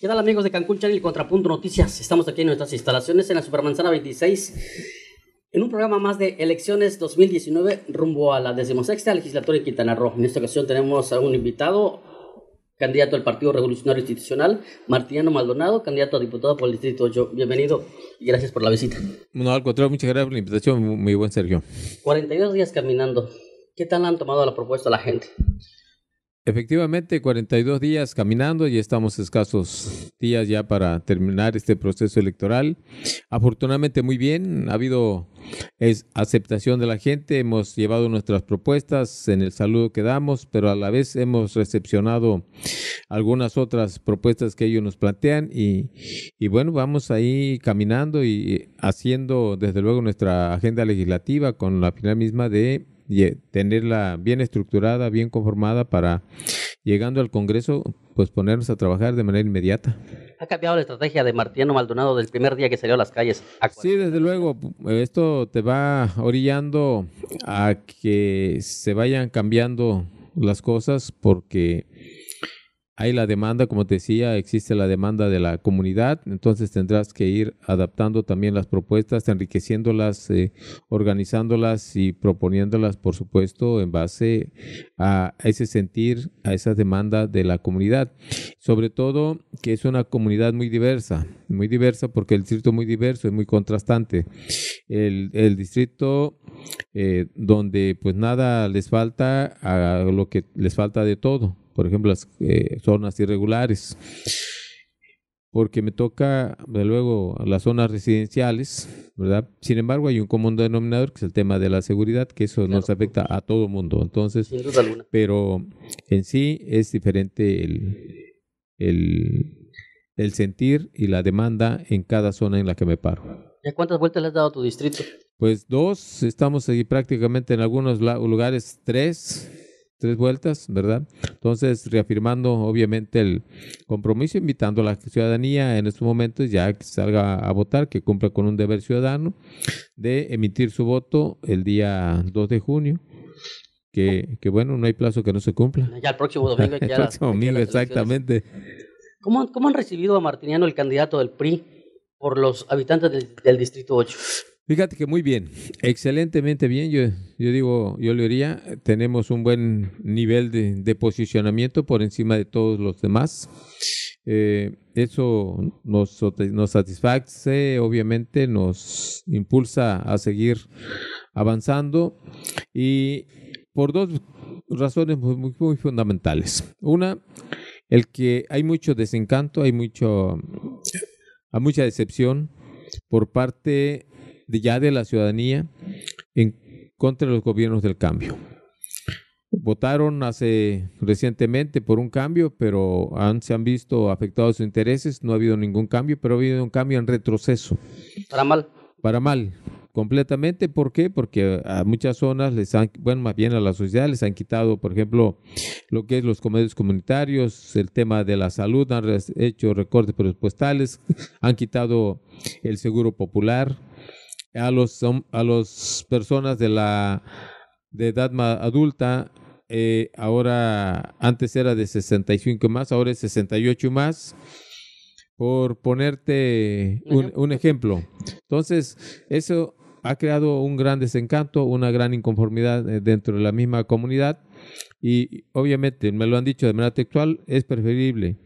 ¿Qué tal amigos de Cancún Channel y Contrapunto Noticias? Estamos aquí en nuestras instalaciones en la Supermanzana 26 en un programa más de elecciones 2019 rumbo a la decimosexta legislatura de Quintana Roo. En esta ocasión tenemos a un invitado, candidato del Partido Revolucionario Institucional, Martiniano Maldonado, candidato a diputado por el Distrito 8. Bienvenido y gracias por la visita. Bueno, al contrario, muchas gracias por la invitación, muy buen Sergio. 42 días caminando. ¿Qué tal han tomado la propuesta la gente? Efectivamente, 42 días caminando y estamos escasos días ya para terminar este proceso electoral. Afortunadamente muy bien, ha habido es aceptación de la gente, hemos llevado nuestras propuestas en el saludo que damos, pero a la vez hemos recepcionado algunas otras propuestas que ellos nos plantean y, y bueno, vamos ahí caminando y haciendo desde luego nuestra agenda legislativa con la final misma de tenerla bien estructurada, bien conformada para llegando al Congreso, pues ponernos a trabajar de manera inmediata. ¿Ha cambiado la estrategia de Martiano Maldonado del primer día que salió a las calles? Sí, desde luego, esto te va orillando a que se vayan cambiando las cosas porque hay la demanda, como te decía, existe la demanda de la comunidad, entonces tendrás que ir adaptando también las propuestas, enriqueciéndolas, eh, organizándolas y proponiéndolas, por supuesto, en base a ese sentir, a esa demanda de la comunidad. Sobre todo que es una comunidad muy diversa, muy diversa porque el distrito es muy diverso, es muy contrastante. El, distrito eh, donde pues nada les falta a lo que les falta de todo por ejemplo, las eh, zonas irregulares. Porque me toca, de luego, las zonas residenciales, ¿verdad? Sin embargo, hay un común denominador que es el tema de la seguridad, que eso nos afecta a todo el mundo. Entonces, pero en sí es diferente el, el, sentir y la demanda en cada zona en la que me paro. ¿Ya cuántas vueltas le has dado a tu distrito? Pues dos, estamos ahí prácticamente en algunos lugares tres, tres vueltas, ¿verdad? Entonces, reafirmando obviamente el compromiso, invitando a la ciudadanía en estos momentos ya que salga a votar, que cumpla con un deber ciudadano de emitir su voto el día 2 de junio. Que, bueno, no hay plazo que no se cumpla. Ya el próximo domingo. el próximo domingo, exactamente. ¿Cómo, ¿Cómo han recibido a Martiniano el candidato del PRI por los habitantes del, del Distrito 8? Fíjate que muy bien, excelentemente bien, yo, yo digo, yo lo diría, tenemos un buen nivel de, posicionamiento por encima de todos los demás. Eh, eso nos, nos satisface, obviamente nos impulsa a seguir avanzando y por dos razones muy, muy fundamentales. Una, el que hay mucho desencanto, hay mucho, hay mucha decepción por parte ya de la ciudadanía en contra los gobiernos del cambio. Votaron hace recientemente por un cambio, pero se han visto afectados sus intereses. No ha habido ningún cambio, pero ha habido un cambio en retroceso. Para mal. Para mal, completamente. ¿Por qué? Porque a muchas zonas les han, bueno, más bien a la sociedad les han quitado, por ejemplo, lo que es los comedios comunitarios, el tema de la salud, han hecho recortes presupuestales, han quitado el seguro popular, a los a las personas de la de edad adulta eh, ahora antes era de 65 más ahora es 68 más por ponerte un, ejemplo entonces eso ha creado un gran desencanto una gran inconformidad eh, dentro de la misma comunidad y obviamente me lo han dicho de manera textual es preferible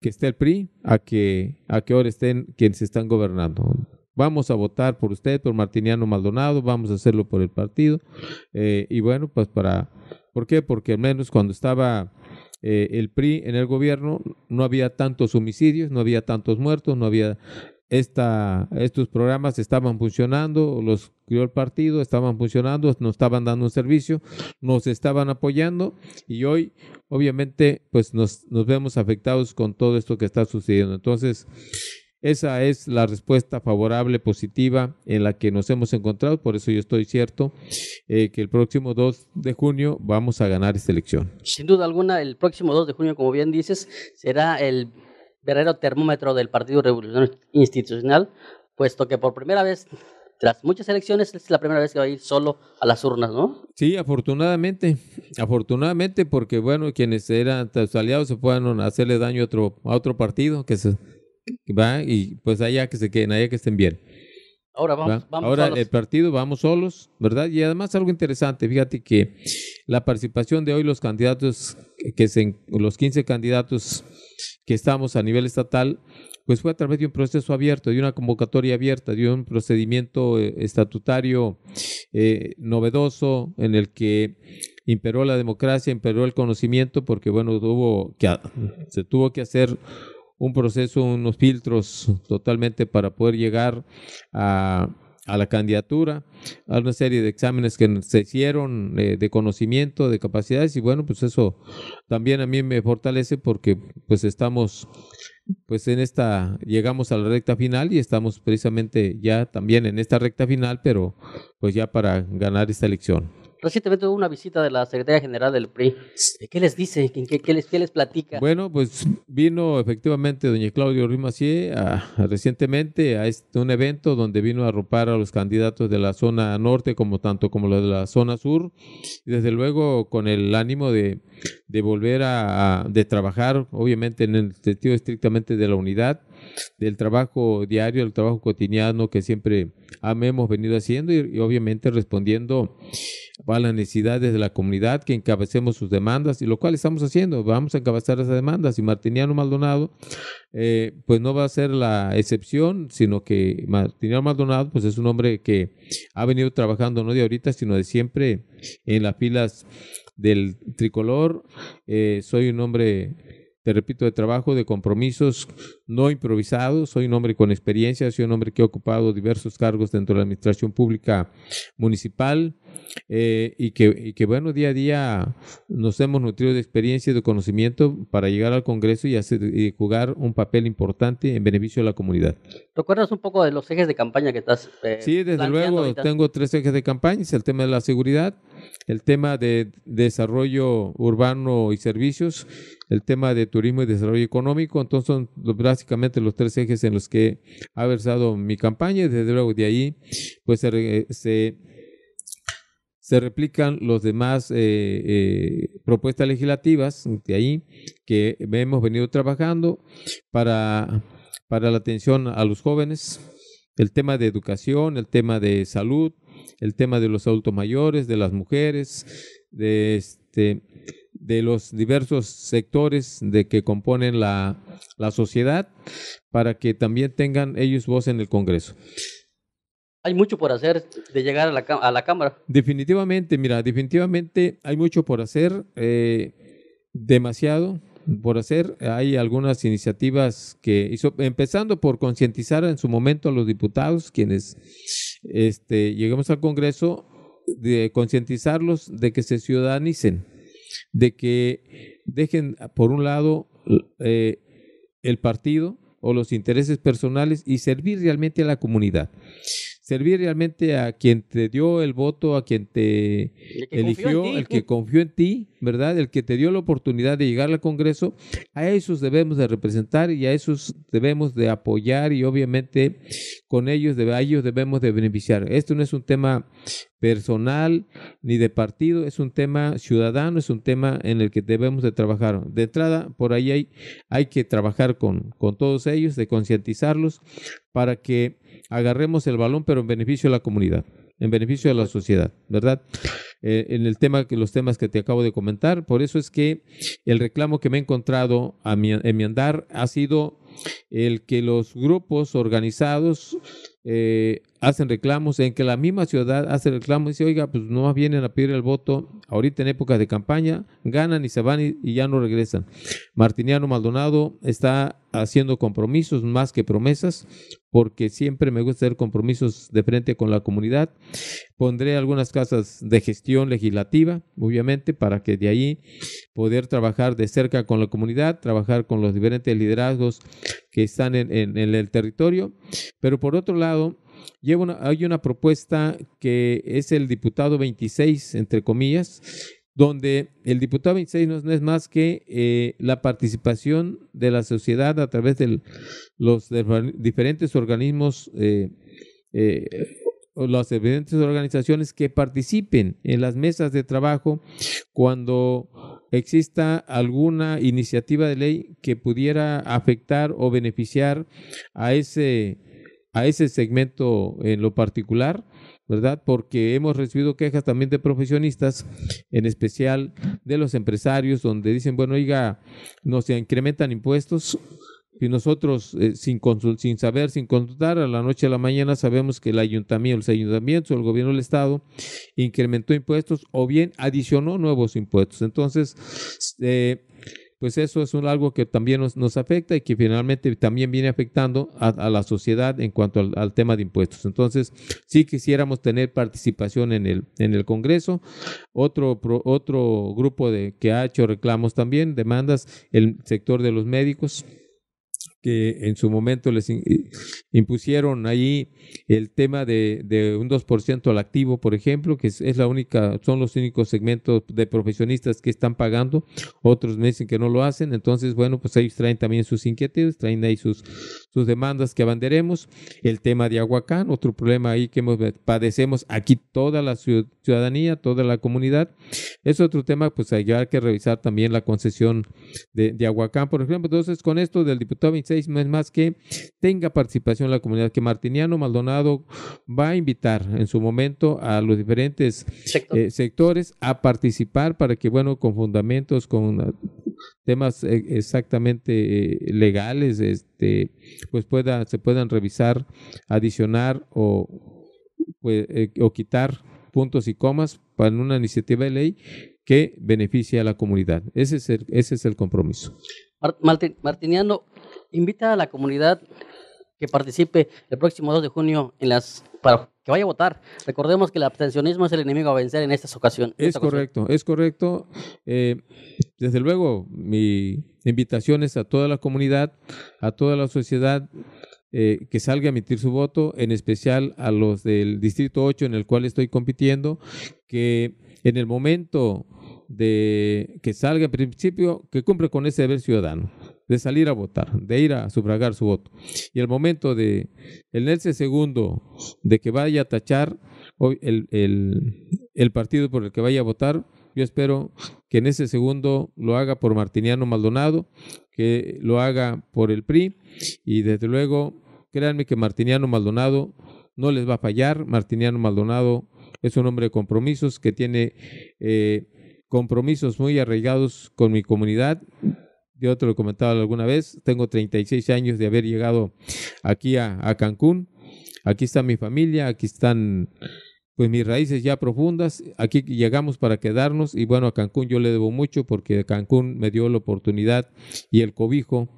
que esté el PRI a que a que ahora estén quienes están gobernando vamos a votar por usted, por Martiniano Maldonado, vamos a hacerlo por el partido. Eh, y bueno, pues para... ¿Por qué? Porque al menos cuando estaba eh, el PRI en el gobierno no había tantos homicidios, no había tantos muertos, no había... Esta, estos programas estaban funcionando, los crió el partido, estaban funcionando, nos estaban dando un servicio, nos estaban apoyando y hoy obviamente pues nos, nos vemos afectados con todo esto que está sucediendo. Entonces, esa es la respuesta favorable, positiva en la que nos hemos encontrado. Por eso yo estoy cierto eh, que el próximo 2 de junio vamos a ganar esta elección. Sin duda alguna, el próximo 2 de junio, como bien dices, será el verdadero termómetro del Partido Revolucionario Institucional, puesto que por primera vez tras muchas elecciones es la primera vez que va a ir solo a las urnas, ¿no? Sí, afortunadamente, afortunadamente porque bueno, quienes eran aliados se puedan hacerle daño a otro, a otro partido que se ¿va? Y pues allá que se queden, allá que estén bien. Ahora vamos, Ahora el partido vamos solos, ¿verdad? Y además algo interesante, fíjate que la participación de hoy los candidatos que se, los 15 candidatos que estamos a nivel estatal, pues fue a través de un proceso abierto, de una convocatoria abierta, de un procedimiento eh, estatutario eh, novedoso en el que imperó la democracia, imperó el conocimiento, porque bueno, tuvo que, se tuvo que hacer un proceso, unos filtros totalmente para poder llegar a la candidatura, a una serie de exámenes que se hicieron eh, de conocimiento, de capacidades y bueno, pues eso también a mí me fortalece porque pues estamos pues en esta llegamos a la recta final y estamos precisamente ya también en esta recta final, pero pues ya para ganar esta elección. Recientemente hubo una visita de la Secretaría General del PRI. ¿Qué les dice? ¿Qué, les, qué les, platica? Bueno, pues vino efectivamente doña Claudia Rimacié recientemente a este, un evento donde vino a arropar a los candidatos de la zona norte como tanto como los de la zona sur. Y desde luego con el ánimo de, de volver a, a, de trabajar, obviamente en el sentido estrictamente de la unidad del trabajo diario, del trabajo cotidiano que siempre hemos venido haciendo y, obviamente respondiendo a las necesidades de la comunidad, que encabecemos sus demandas, y lo cual estamos haciendo, vamos a encabezar esas demandas, y Martiniano Maldonado, eh, pues no va a ser la excepción, sino que Martiniano Maldonado, pues es un hombre que ha venido trabajando no de ahorita, sino de siempre en las filas del tricolor, eh, soy un hombre te repito, de trabajo, de compromisos no improvisados. Soy un hombre con experiencia, soy un hombre que ha ocupado diversos cargos dentro de la administración pública municipal eh, y, que, y, que, bueno, día a día nos hemos nutrido de experiencia y de conocimiento para llegar al Congreso y, jugar un papel importante en beneficio de la comunidad. ¿Recuerdas un poco de los ejes de campaña que estás eh, Sí, desde luego, tengo tres ejes de campaña, es el tema de la seguridad, el tema de desarrollo urbano y servicios, el tema de turismo y desarrollo económico. Entonces son básicamente los tres ejes en los que ha versado mi campaña. Desde luego de ahí, pues se eh, se replican los demás eh, eh, propuestas legislativas de ahí que hemos venido trabajando para, para la atención a los jóvenes, el tema de educación, el tema de salud, el tema de los adultos mayores, de las mujeres, de, este, de los diversos sectores de que componen la, la sociedad, para que también tengan ellos voz en el Congreso hay mucho por hacer de llegar a la, a la Cámara. Definitivamente, mira, definitivamente hay mucho por hacer, eh, demasiado por hacer. Hay algunas iniciativas que hizo, empezando por concientizar en su momento a los diputados, quienes este, lleguemos al Congreso, de concientizarlos de que se ciudadanicen, de que dejen por un lado eh, el partido o los intereses personales y servir realmente a la comunidad servir realmente a quien te dio el voto, a quien te eligió, el que confió en ti, ¿verdad? El que te dio la oportunidad de llegar al Congreso, a esos debemos de representar y a esos debemos de apoyar y obviamente con ellos, a ellos debemos de beneficiar. Esto no es un tema personal ni de partido, es un tema ciudadano, es un tema en el que debemos de trabajar. De entrada, por ahí hay, hay que trabajar con, con todos ellos, de concientizarlos para que agarremos el balón, pero en beneficio de la comunidad, en beneficio de la sociedad, ¿verdad? Eh, en el tema que los temas que te acabo de comentar, por eso es que el reclamo que me he encontrado a mi, en mi andar ha sido el que los grupos organizados eh, ah. hacen reclamos, en que la misma ciudad hace reclamos, dice, oiga, pues no más vienen a pedir el voto ahorita en épocas de campaña, ganan y se van y, ya no regresan. Martiniano Maldonado está haciendo compromisos más que promesas, porque siempre me gusta hacer compromisos de frente con la comunidad. Pondré algunas casas de gestión legislativa, obviamente, para que de ahí poder trabajar de cerca con la comunidad, trabajar con los diferentes liderazgos que están en, el territorio. Pero por otro lado, lleva hay una propuesta que es el diputado 26, entre comillas, donde el diputado 26 no es más que eh, la participación de la sociedad a través de los diferentes organismos, eh, eh, las diferentes organizaciones que participen en las mesas de trabajo cuando exista alguna iniciativa de ley que pudiera afectar o beneficiar a ese, a ese segmento en lo particular. ¿verdad? Porque hemos recibido quejas también de profesionistas, en especial de los empresarios, donde dicen, bueno, oiga, nos incrementan impuestos, y nosotros, eh, sin, sin saber, sin consultar, a la noche a la mañana sabemos que el ayuntamiento, los ayuntamientos el gobierno del Estado incrementó impuestos o bien adicionó nuevos impuestos. Entonces, eh, pues eso es algo que también nos, afecta y que finalmente también viene afectando a, la sociedad en cuanto al, tema de impuestos. Entonces, sí quisiéramos tener participación en el, en el Congreso. Otro, otro grupo de, que ha hecho reclamos también, demandas, el sector de los médicos que en su momento les impusieron ahí el tema de, un 2% al activo, por ejemplo, que es, la única, son los únicos segmentos de profesionistas que están pagando, otros me dicen que no lo hacen, entonces, bueno, pues ahí traen también sus inquietudes, traen ahí sus, sus demandas que abanderemos, el tema de Aguacán, otro problema ahí que hemos, padecemos aquí toda la ciudadanía, toda la comunidad, es otro tema, pues hay que revisar también la concesión de, de Aguacán, por ejemplo, entonces con esto del diputado 26, es más que tenga participación la comunidad, que Martiniano Maldonado va a invitar en su momento a los diferentes eh, sectores a participar para que, bueno, con fundamentos, con temas eh, exactamente eh, legales, este, pues pueda, se puedan revisar, adicionar o, pues, o quitar puntos y comas para una iniciativa de ley que beneficie a la comunidad. Ese es el, ese es el compromiso. Martiniano, invita a la comunidad que participe el próximo 2 de junio en las para que vaya a votar. Recordemos que el abstencionismo es el enemigo a vencer en estas ocasiones. Es correcto, es correcto. Eh, desde luego, mi invitación es a toda la comunidad, a toda la sociedad eh, que salga a emitir su voto, en especial a los del Distrito 8 en el cual estoy compitiendo, que en el momento de que salga, en principio, que cumple con ese deber ciudadano de salir a votar, de ir a sufragar su voto. Y el momento de el ese segundo de que vaya a tachar el, el, partido por el que vaya a votar, yo espero que en ese segundo lo haga por Martiniano Maldonado, que lo haga por el PRI y desde luego créanme que Martiniano Maldonado no les va a fallar. Martiniano Maldonado es un hombre de compromisos que tiene eh, compromisos muy arraigados con mi comunidad yo te lo he comentado alguna vez, tengo 36 años de haber llegado aquí a, Cancún, aquí está mi familia, aquí están pues mis raíces ya profundas, aquí llegamos para quedarnos y bueno, a Cancún yo le debo mucho porque Cancún me dio la oportunidad y el cobijo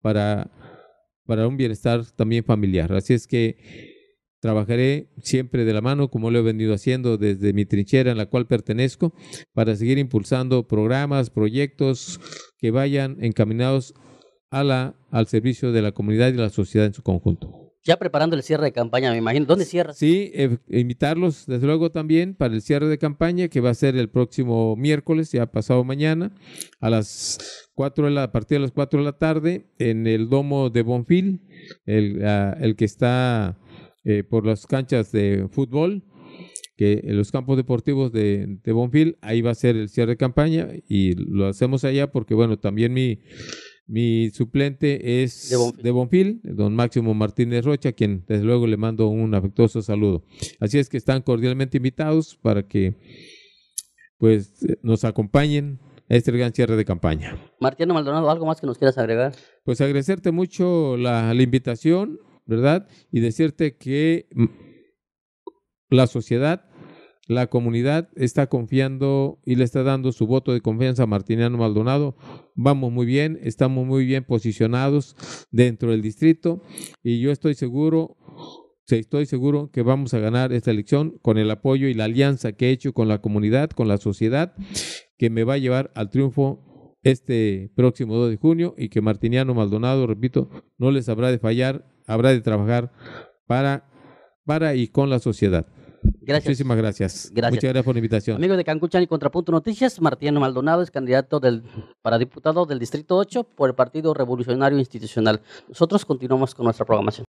para, para un bienestar también familiar. Así es que Trabajaré siempre de la mano, como lo he venido haciendo desde mi trinchera en la cual pertenezco, para seguir impulsando programas, proyectos que vayan encaminados a la, al servicio de la comunidad y la sociedad en su conjunto ya preparando el cierre de campaña, me imagino. ¿Dónde cierras? Sí, eh, invitarlos desde luego también para el cierre de campaña que va a ser el próximo miércoles, ya pasado mañana, a las 4 de la, a partir de las 4 de la tarde en el domo de Bonfil, el, ah, el que está eh, por las canchas de fútbol, que en los campos deportivos de, de Bonfil, ahí va a ser el cierre de campaña y lo hacemos allá porque, bueno, también mi, suplente es de Bonfil. don Máximo Martínez Rocha, quien desde luego le mando un afectuoso saludo. Así es que están cordialmente invitados para que pues nos acompañen a este gran cierre de campaña. Martino Maldonado, ¿algo más que nos quieras agregar? Pues agradecerte mucho la invitación ¿verdad? Y decirte que la sociedad, la comunidad está confiando y le está dando su voto de confianza a Martiniano Maldonado. Vamos muy bien, estamos muy bien posicionados dentro del distrito y yo estoy seguro estoy seguro que vamos a ganar esta elección con el apoyo y la alianza que he hecho con la comunidad, con la sociedad, que me va a llevar al triunfo este próximo 2 de junio y que Martiniano Maldonado, repito, no les habrá de fallar habrá de trabajar para, para y con la sociedad. Muchísimas gracias. Muchas gracias por la invitación. Amigos de Cancún y Contrapunto Noticias, Martín Maldonado es candidato del, para diputado del Distrito 8 por el Partido Revolucionario Institucional. Nosotros continuamos con nuestra programación.